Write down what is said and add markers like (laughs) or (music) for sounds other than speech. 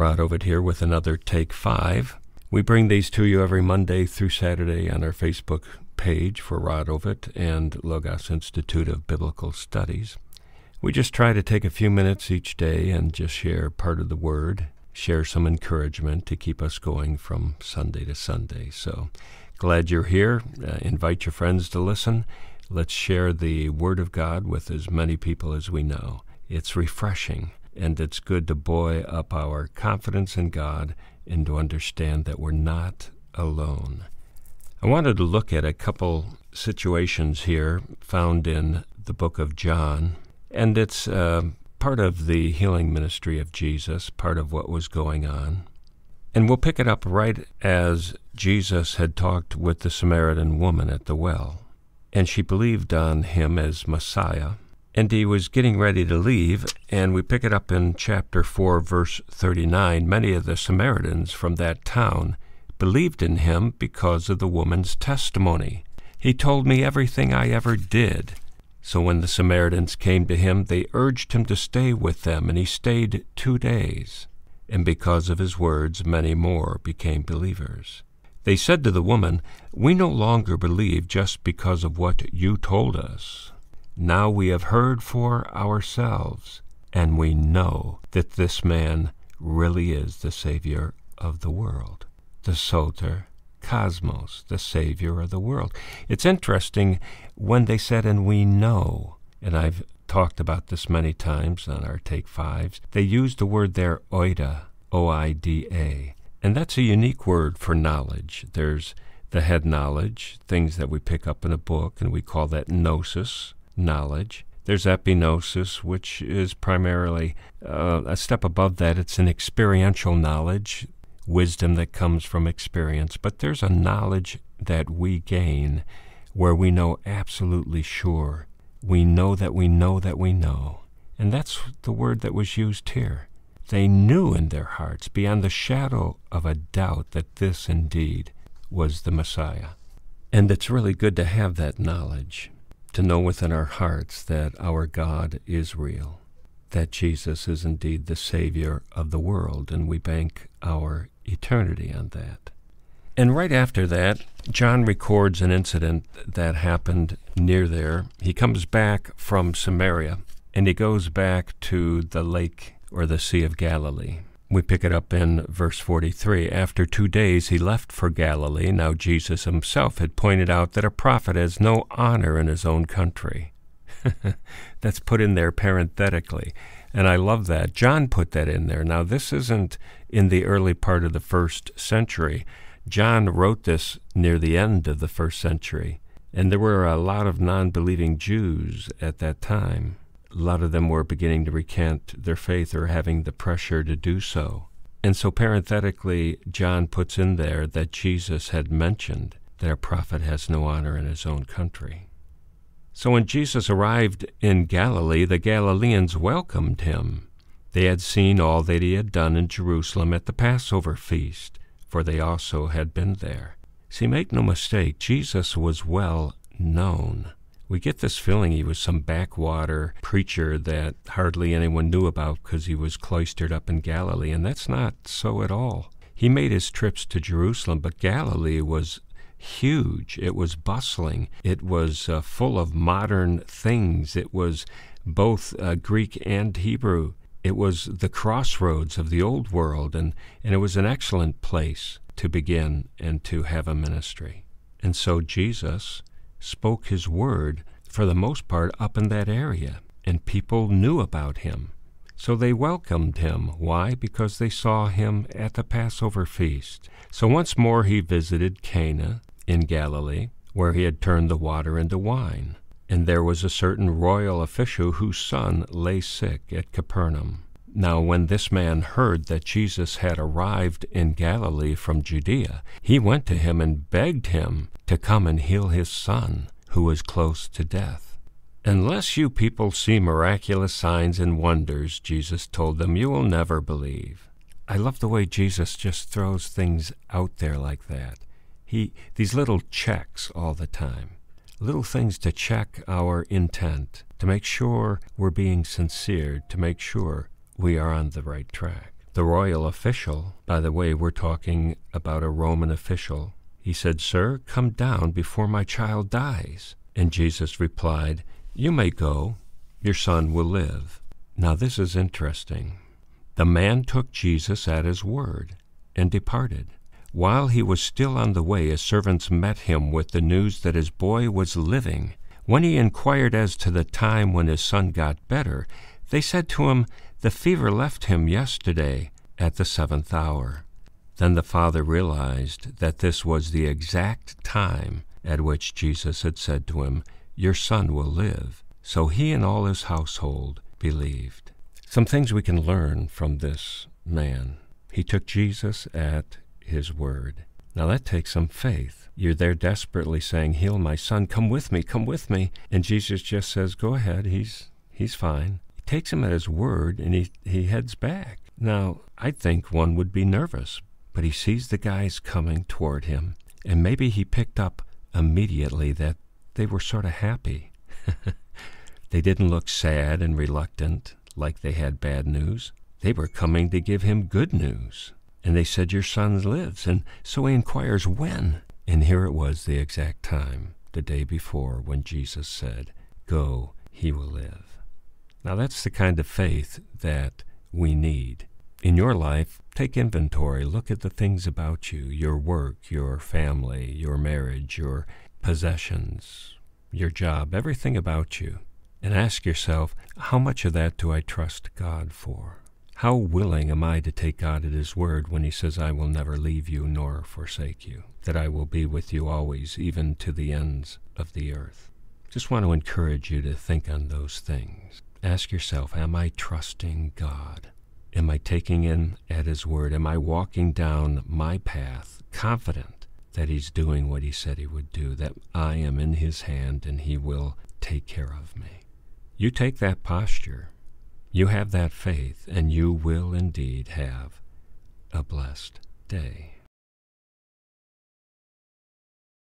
Rod Ovid here with another Take Five. We bring these to you every Monday through Saturday on our Facebook page for Rod Ovid and Logos Institute of Biblical Studies. We just try to take a few minutes each day and just share part of the Word, share some encouragement to keep us going from Sunday to Sunday. So glad you're here. Uh, invite your friends to listen. Let's share the Word of God with as many people as we know. It's refreshing and it's good to buoy up our confidence in God and to understand that we're not alone. I wanted to look at a couple situations here found in the book of John, and it's uh, part of the healing ministry of Jesus, part of what was going on. And we'll pick it up right as Jesus had talked with the Samaritan woman at the well, and she believed on him as Messiah. And he was getting ready to leave, and we pick it up in chapter 4, verse 39. Many of the Samaritans from that town believed in him because of the woman's testimony. He told me everything I ever did. So when the Samaritans came to him, they urged him to stay with them, and he stayed two days. And because of his words, many more became believers. They said to the woman, We no longer believe just because of what you told us. Now we have heard for ourselves, and we know that this man really is the Savior of the world, the Soter Cosmos, the Savior of the world. It's interesting when they said, and we know, and I've talked about this many times on our Take Fives, they used the word there, oida, O I D A. And that's a unique word for knowledge. There's the head knowledge, things that we pick up in a book, and we call that gnosis knowledge. There's epinosis, which is primarily uh, a step above that. It's an experiential knowledge, wisdom that comes from experience. But there's a knowledge that we gain where we know absolutely sure. We know that we know that we know. And that's the word that was used here. They knew in their hearts, beyond the shadow of a doubt, that this indeed was the Messiah. And it's really good to have that knowledge to know within our hearts that our God is real, that Jesus is indeed the Savior of the world, and we bank our eternity on that. And right after that, John records an incident that happened near there. He comes back from Samaria and he goes back to the lake or the Sea of Galilee. We pick it up in verse 43. After two days he left for Galilee. Now Jesus himself had pointed out that a prophet has no honor in his own country. (laughs) That's put in there parenthetically. And I love that. John put that in there. Now, this isn't in the early part of the first century. John wrote this near the end of the first century. And there were a lot of non believing Jews at that time a lot of them were beginning to recant their faith or having the pressure to do so. And so, parenthetically, John puts in there that Jesus had mentioned that a prophet has no honor in his own country. So, when Jesus arrived in Galilee, the Galileans welcomed him. They had seen all that he had done in Jerusalem at the Passover feast, for they also had been there. See, make no mistake, Jesus was well known. We get this feeling he was some backwater preacher that hardly anyone knew about because he was cloistered up in Galilee, and that's not so at all. He made his trips to Jerusalem, but Galilee was huge. It was bustling. It was uh, full of modern things. It was both uh, Greek and Hebrew. It was the crossroads of the old world, and, and it was an excellent place to begin and to have a ministry. And so Jesus spoke his word for the most part up in that area, and people knew about him. So they welcomed him. Why? Because they saw him at the Passover feast. So once more he visited Cana in Galilee, where he had turned the water into wine. And there was a certain royal official whose son lay sick at Capernaum. Now, when this man heard that Jesus had arrived in Galilee from Judea, he went to him and begged him to come and heal his son, who was close to death. Unless you people see miraculous signs and wonders, Jesus told them, you will never believe. I love the way Jesus just throws things out there like that. He, these little checks all the time, little things to check our intent, to make sure we're being sincere, to make sure we are on the right track. The royal official, by the way, we're talking about a Roman official, he said, Sir, come down before my child dies. And Jesus replied, You may go, your son will live. Now, this is interesting. The man took Jesus at his word and departed. While he was still on the way, his servants met him with the news that his boy was living. When he inquired as to the time when his son got better, they said to him, The fever left him yesterday at the seventh hour. Then the father realized that this was the exact time at which Jesus had said to him, Your son will live. So he and all his household believed. Some things we can learn from this man. He took Jesus at his word. Now that takes some faith. You're there desperately saying, "Heal my son, come with me, come with me." And Jesus just says, "Go ahead. He's he's fine." takes him at his word and he, he heads back. Now, I think one would be nervous, but he sees the guys coming toward him, and maybe he picked up immediately that they were sort of happy. (laughs) they didn't look sad and reluctant like they had bad news. They were coming to give him good news. And they said, Your son lives. And so he inquires, When? And here it was the exact time, the day before, when Jesus said, Go, he will live. Now, that's the kind of faith that we need. In your life, take inventory, look at the things about you your work, your family, your marriage, your possessions, your job, everything about you, and ask yourself how much of that do I trust God for? How willing am I to take God at His word when He says, I will never leave you nor forsake you, that I will be with you always, even to the ends of the earth? Just want to encourage you to think on those things ask yourself Am I trusting God? Am I taking in at his word? Am I walking down my path confident that he's doing what he said he would do, that I am in his hand and he will take care of me? You take that posture, you have that faith, and you will indeed have a blessed day.